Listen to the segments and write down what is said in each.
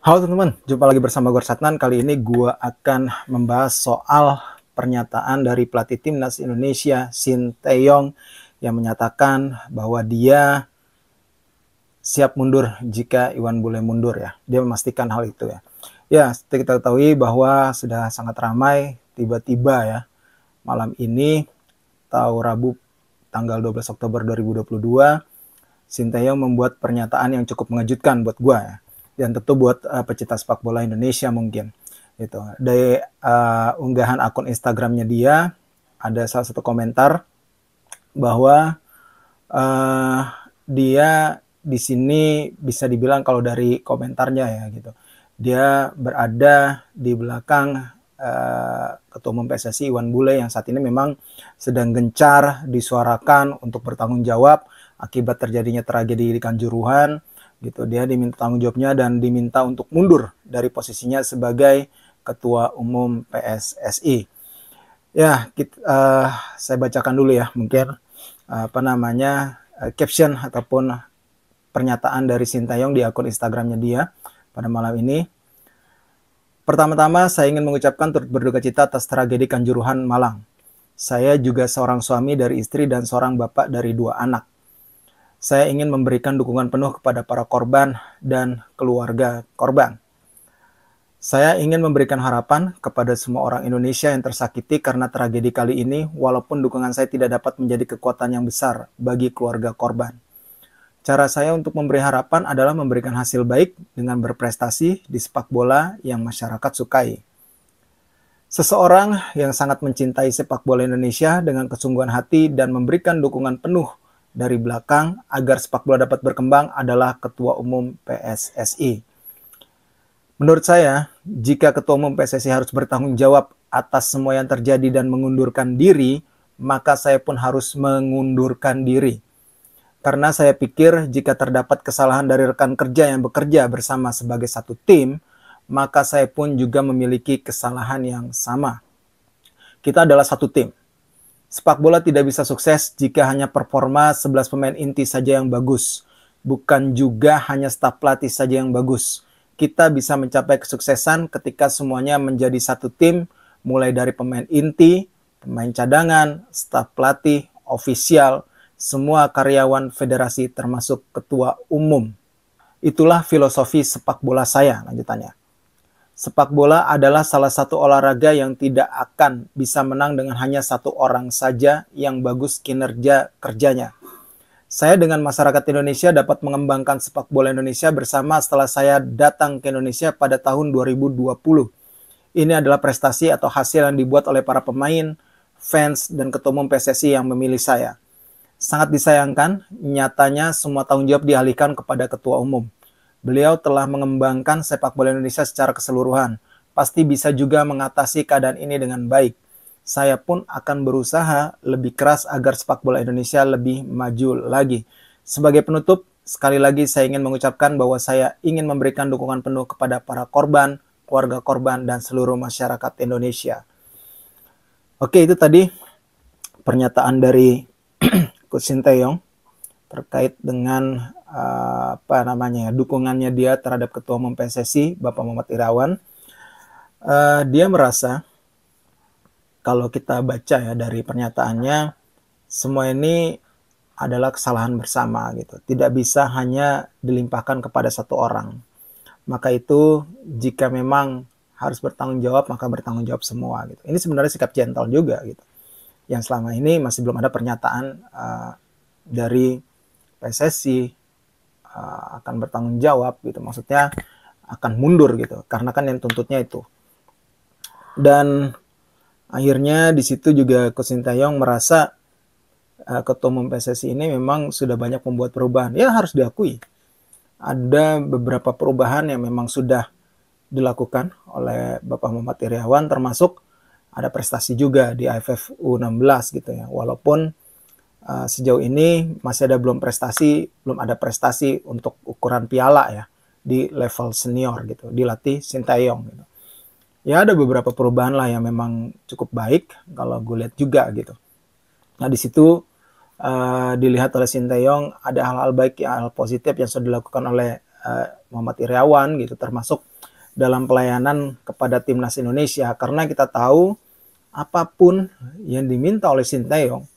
Halo teman-teman, jumpa lagi bersama gue Satnan. Kali ini gue akan membahas soal pernyataan dari pelatih timnas Indonesia Shin Taeyong yang menyatakan bahwa dia siap mundur jika Iwan Bule mundur ya. Dia memastikan hal itu ya. Ya, seperti kita ketahui bahwa sudah sangat ramai tiba-tiba ya malam ini tahu Rabu tanggal 12 Oktober 2022 Shin Taeyong membuat pernyataan yang cukup mengejutkan buat gue ya dan tentu buat uh, pecinta sepak bola Indonesia mungkin gitu dari uh, eh, unggahan akun Instagramnya dia ada salah satu komentar bahwa uh, dia di sini bisa dibilang kalau dari komentarnya ya gitu dia berada di belakang Uh, Ketua Umum PSSI Iwan Bule yang saat ini memang sedang gencar disuarakan untuk bertanggung jawab akibat terjadinya tragedi di Kanjuruhan gitu dia diminta tanggung jawabnya dan diminta untuk mundur dari posisinya sebagai ketua umum PSSI ya kita, uh, eh, saya bacakan dulu ya mungkin uh, apa namanya uh, caption ataupun pernyataan dari Sintayong di akun Instagramnya dia pada malam ini Pertama-tama, saya ingin mengucapkan turut berduka cita atas tragedi Kanjuruhan Malang. Saya juga seorang suami dari istri dan seorang bapak dari dua anak saya ingin memberikan dukungan penuh kepada para korban dan keluarga korban. Saya ingin memberikan harapan kepada semua orang Indonesia yang tersakiti karena tragedi kali ini, walaupun dukungan saya tidak dapat menjadi kekuatan yang besar bagi keluarga korban. Cara saya untuk memberi harapan adalah memberikan hasil baik dengan berprestasi di sepak bola yang masyarakat sukai. Seseorang yang sangat mencintai sepak bola Indonesia dengan kesungguhan hati dan memberikan dukungan penuh dari belakang agar sepak bola dapat berkembang adalah Ketua Umum PSSI. Menurut saya, jika Ketua Umum PSSI harus bertanggung jawab atas semua yang terjadi dan mengundurkan diri, maka saya pun harus mengundurkan diri. Karena saya pikir jika terdapat kesalahan dari rekan kerja yang bekerja bersama sebagai satu tim, maka saya pun juga memiliki kesalahan yang sama. Kita adalah satu tim Sepak bola tidak bisa sukses jika hanya performa 11 pemain inti saja yang bagus. Bukan juga hanya staf pelatih saja yang bagus. Kita bisa mencapai kesuksesan ketika semuanya menjadi satu tim, mulai dari pemain inti, pemain cadangan, staf pelatih, ofisial, semua karyawan federasi termasuk ketua umum. Itulah filosofi sepak bola saya lanjutannya. Sepak bola adalah salah satu olahraga yang tidak akan bisa menang dengan hanya satu orang saja yang bagus kinerja kerjanya. Saya dengan masyarakat Indonesia dapat mengembangkan sepak bola Indonesia bersama setelah saya datang ke Indonesia pada tahun 2020. Ini adalah prestasi atau hasil yang dibuat oleh para pemain, fans, dan ketua umum PSSI yang memilih saya. Sangat disayangkan, nyatanya semua tanggung jawab dialihkan kepada ketua umum. Beliau telah mengembangkan sepak bola Indonesia secara keseluruhan. Pasti bisa juga mengatasi keadaan ini dengan baik. Saya pun akan berusaha lebih keras agar sepak bola Indonesia lebih maju lagi. Sebagai penutup, sekali lagi saya ingin mengucapkan bahwa saya ingin memberikan dukungan penuh kepada para korban, keluarga korban, dan seluruh masyarakat Indonesia. Oke, itu tadi pernyataan dari Coach Sinteyong terkait dengan Eh, apa namanya dukungannya dia terhadap ketua umum PSSI Bapak Muhammad Irawan uh, dia merasa kalau kita baca ya dari pernyataannya semua ini adalah kesalahan bersama gitu tidak bisa hanya dilimpahkan kepada satu orang maka itu jika memang harus bertanggung jawab maka bertanggung jawab semua gitu. Ini sebenarnya sikap gentle juga gitu. Yang selama ini masih belum ada pernyataan uh, dari PSSI, Uh, akan bertanggung jawab gitu maksudnya akan mundur gitu karena kan yang tuntutnya itu dan akhirnya di situ juga Coach merasa uh, ketua umum PSSI ini memang sudah banyak membuat perubahan ya harus diakui ada beberapa perubahan yang memang sudah dilakukan oleh Bapak Muhammad Iriawan termasuk ada prestasi juga di AFF U16 gitu ya walaupun Eh, sejauh ini masih ada belum prestasi, belum ada prestasi untuk ukuran piala ya di level senior gitu, dilatih Sintayong gitu. Ya ada beberapa perubahan lah yang memang cukup baik kalau gue lihat juga gitu. Nah di situ uh, dilihat oleh Sintayong ada hal-hal baik, ya, hal positif yang sudah dilakukan oleh uh, Muhammad Iriawan gitu, termasuk dalam pelayanan kepada timnas Indonesia karena kita tahu apapun yang diminta oleh Sintayong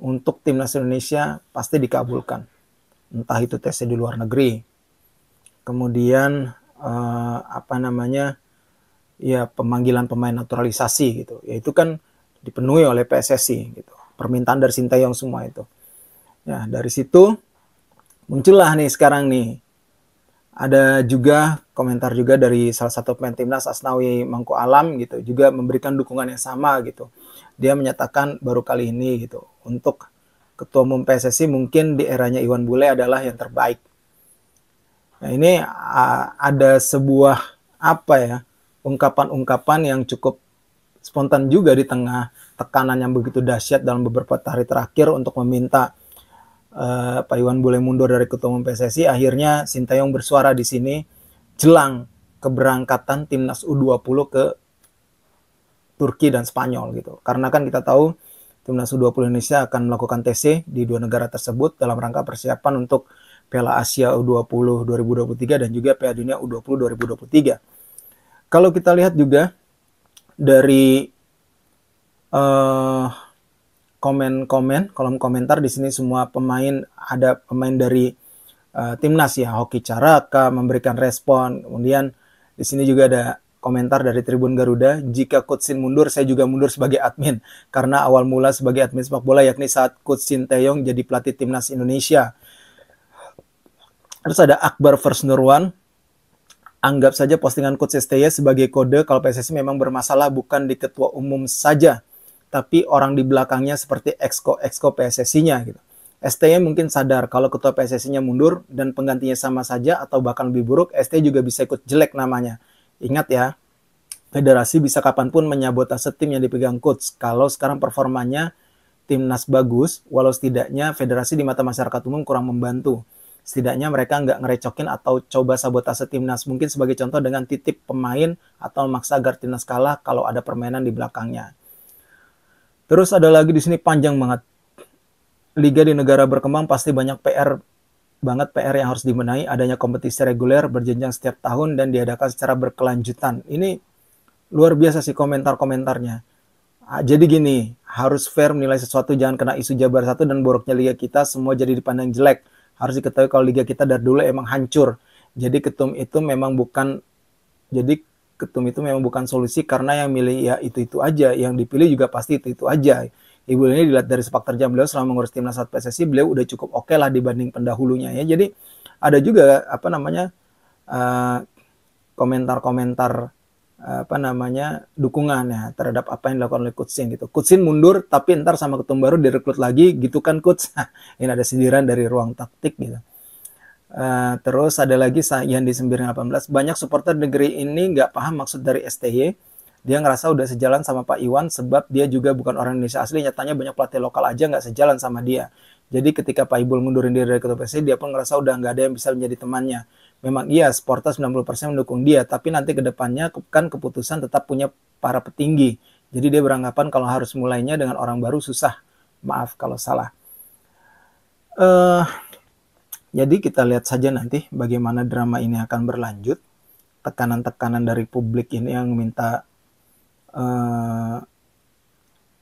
untuk timnas Indonesia pasti dikabulkan. Entah itu tesnya di luar negeri. Kemudian eh, apa namanya? ya pemanggilan pemain naturalisasi gitu. Ya itu kan dipenuhi oleh PSSI gitu. Permintaan dari Sintayong semua itu. Ya, dari situ muncullah nih sekarang nih ada juga komentar juga dari salah satu pemain timnas Asnawi Mangku Alam gitu juga memberikan dukungan yang sama gitu. Dia menyatakan baru kali ini gitu untuk ketua umum PSSI mungkin di eranya Iwan Bule adalah yang terbaik. Nah, ini ada sebuah apa ya? ungkapan-ungkapan yang cukup spontan juga di tengah tekanan yang begitu dahsyat dalam beberapa hari terakhir untuk meminta uh, Pak Iwan boleh mundur dari ketua umum PSSI, akhirnya Sintayong bersuara di sini jelang keberangkatan timnas U20 ke Turki dan Spanyol gitu. Karena kan kita tahu timnas U20 Indonesia akan melakukan TC di dua negara tersebut dalam rangka persiapan untuk Piala Asia U20 2023 dan juga Piala Dunia U20 2023. Kalau kita lihat juga dari uh, komen-komen, kolom komentar di sini semua pemain ada pemain dari uh, timnas ya, Hoki Caraka memberikan respon. Kemudian di sini juga ada komentar dari Tribun Garuda, jika Kutsin mundur, saya juga mundur sebagai admin. Karena awal mula sebagai admin sepak bola, yakni saat Kutsin Teyong jadi pelatih timnas Indonesia. Terus ada Akbar First Nurwan anggap saja postingan Coach STY sebagai kode kalau PSSI memang bermasalah bukan di ketua umum saja tapi orang di belakangnya seperti exco-exco PSSI-nya gitu. STY mungkin sadar kalau ketua PSSI-nya mundur dan penggantinya sama saja atau bahkan lebih buruk, st juga bisa ikut jelek namanya. Ingat ya, federasi bisa kapanpun menyabotase tim yang dipegang coach. Kalau sekarang performanya timnas bagus, walau setidaknya federasi di mata masyarakat umum kurang membantu. Setidaknya mereka nggak ngerecokin atau coba sabotase timnas. Mungkin sebagai contoh dengan titip pemain atau maksa agar timnas kalah kalau ada permainan di belakangnya. Terus ada lagi di sini panjang banget. Liga di negara berkembang pasti banyak PR banget PR yang harus dimenai adanya kompetisi reguler berjenjang setiap tahun dan diadakan secara berkelanjutan. Ini luar biasa sih komentar-komentarnya. Ah, jadi gini, harus fair menilai sesuatu, jangan kena isu Jabar satu dan boroknya liga kita semua jadi dipandang jelek. Harus diketahui kalau liga kita dari dulu emang hancur. Jadi ketum itu memang bukan jadi ketum itu memang bukan solusi karena yang milih ya itu-itu aja, yang dipilih juga pasti itu-itu aja. Ibu ini dilihat dari sepak terjang beliau selama mengurus timnas saat PSSI, beliau udah cukup oke okay lah dibanding pendahulunya ya. Jadi ada juga apa namanya eh, komentar-komentar uh, apa namanya dukungan ya terhadap apa yang dilakukan oleh Kutsin gitu. Kutsin mundur tapi ntar sama ketum baru direkrut lagi gitu kan Kuts. ini ada sindiran dari ruang taktik gitu. Uh, terus ada lagi yang Sembiring 18. Banyak supporter negeri ini nggak paham maksud dari STY. Dia ngerasa udah sejalan sama Pak Iwan sebab dia juga bukan orang Indonesia asli. Nyatanya banyak pelatih lokal aja nggak sejalan sama dia. Jadi ketika Pak Ibul mundurin diri dari ketua dia pun ngerasa udah nggak ada yang bisa menjadi temannya. Memang iya, supporter 90% mendukung dia, tapi nanti ke depannya kan keputusan tetap punya para petinggi. Jadi dia beranggapan kalau harus mulainya dengan orang baru susah. Maaf kalau salah. Eh... Uh, jadi kita lihat saja nanti bagaimana drama ini akan berlanjut. Tekanan-tekanan dari publik ini yang minta uh,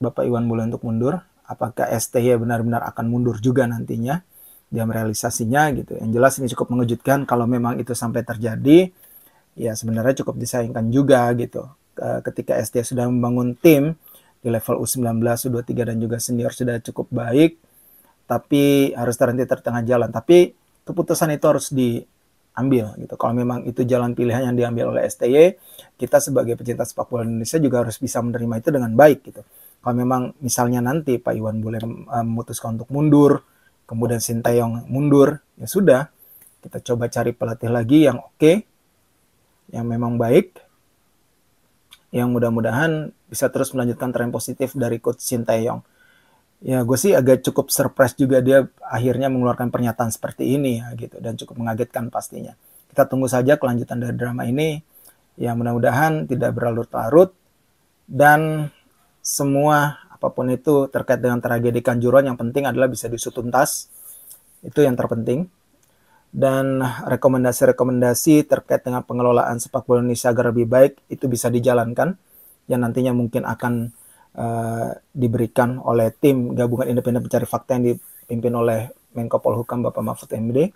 Bapak Iwan Bule untuk mundur. Apakah STY benar-benar akan mundur juga nantinya Dia merealisasinya gitu. Yang jelas ini cukup mengejutkan kalau memang itu sampai terjadi. Ya sebenarnya cukup disayangkan juga gitu. Eh, ketika STY sudah membangun tim di level U19, U23 dan juga senior sudah cukup baik tapi harus terhenti tertengah jalan. Tapi keputusan itu harus diambil gitu. Kalau memang itu jalan pilihan yang diambil oleh STY, kita sebagai pecinta sepak bola Indonesia juga harus bisa menerima itu dengan baik gitu. Kalau memang misalnya nanti Pak Iwan boleh eh, memutuskan untuk mundur, kemudian Sintayong mundur, ya sudah. Kita coba cari pelatih lagi yang oke, okay, yang memang baik, yang mudah-mudahan bisa terus melanjutkan tren positif dari coach Sintayong ya gue sih agak cukup surprise juga dia akhirnya mengeluarkan pernyataan seperti ini ya gitu dan cukup mengagetkan pastinya. Kita tunggu saja kelanjutan dari drama ini. Ya mudah-mudahan tidak berlarut-larut dan semua apapun itu terkait dengan tragedi Kanjuruan yang penting adalah bisa disutuntas. Itu yang terpenting. Dan rekomendasi-rekomendasi terkait dengan pengelolaan sepak bola Indonesia agar lebih baik itu bisa dijalankan yang nantinya mungkin akan uh, diberikan oleh tim gabungan independen pencari fakta yang dipimpin oleh Menko Polhukam Bapak Mahfud MD.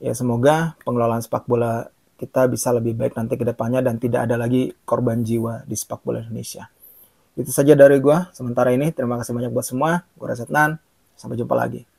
Ya semoga pengelolaan sepak bola kita bisa lebih baik nanti ke depannya dan tidak ada lagi korban jiwa di sepak bola Indonesia. Itu saja dari gua sementara ini. Terima kasih banyak buat semua. Gua Resetnan. Sampai jumpa lagi.